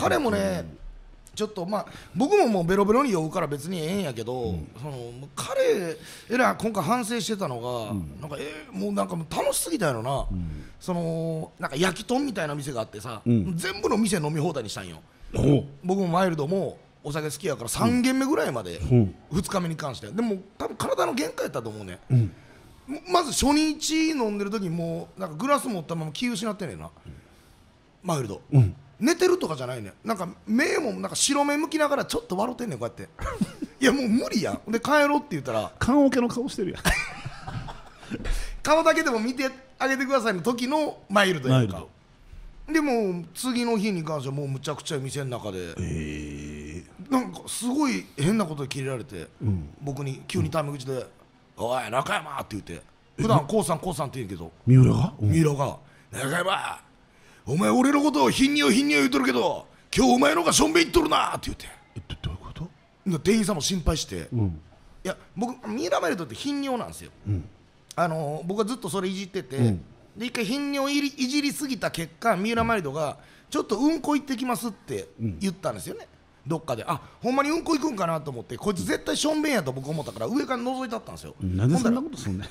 彼もね、ちょっとまあ僕ももうベロベロに酔うから別にええんやけど、うん、その彼えらい今回反省してたのが、うん、なんかえー、もうなんか楽しすぎたやろな、うん、そのなんか焼き豚みたいな店があってさ、全部の店飲み放題にしたんよ僕もマイルドもお酒好きやから3軒目ぐらいまで、うん、2日目に関してでも多分体の限界やったと思うね、まず初日飲んでる時もなんかグラス持ったまま気失ってんねんな、マイルド、寝てるとかじゃないねなんか目もなんか白目向きながらちょっと笑ってんねんこうやって いやもう無理やんで帰ろうって言ったら棺桶の顔してるやん顔だけでも見てあげてくださいの時のマイルドやんかでも次の日に関してはもうむちゃくちゃ店の中で、えー、なんかすごい変なことで切れられて、うん、僕に急にタメ口で「うん、おい中山!」って言って普段こうさんこうさんって言うけど三浦が三浦が「中山!」お前俺のことを貧乳貧乳言うとるけど今日お前のがしょんべん言っとるなって言ってどういうこと店員さんも心配して、うん、いや僕ミイラマイルドって頻尿なんですよ、うん、あの僕はずっとそれいじってて、うん、で一回頻尿いいじりすぎた結果ミイラマイルドがちょっとうんこ行ってきますって言ったんですよね、どっかであほんまにうんこ行くんかなと思ってこいつ絶対しょんべんやと僕思ったから上から覗いたったんですよなんでそんなことすんね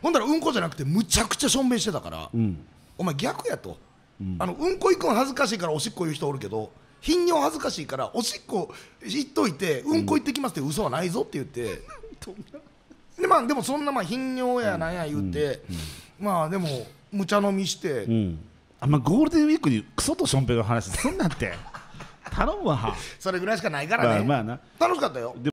ほんだらうんこじゃなくてむちゃくちゃしょんべんしてたから、お前逆やとあのうんこ行くの恥ずかしいからおしっこ言う人おるけど頻尿恥ずかしいからおしっこ言っといてうんこ行ってきますって嘘はないぞって言って、でまあ、でもそんなまあ頻尿やなんや言うて、まあでも無茶飲みして、あんまゴールデンウィークにクソとションペの話すんなって頼むわ それぐらいしかないからね、楽しかったよ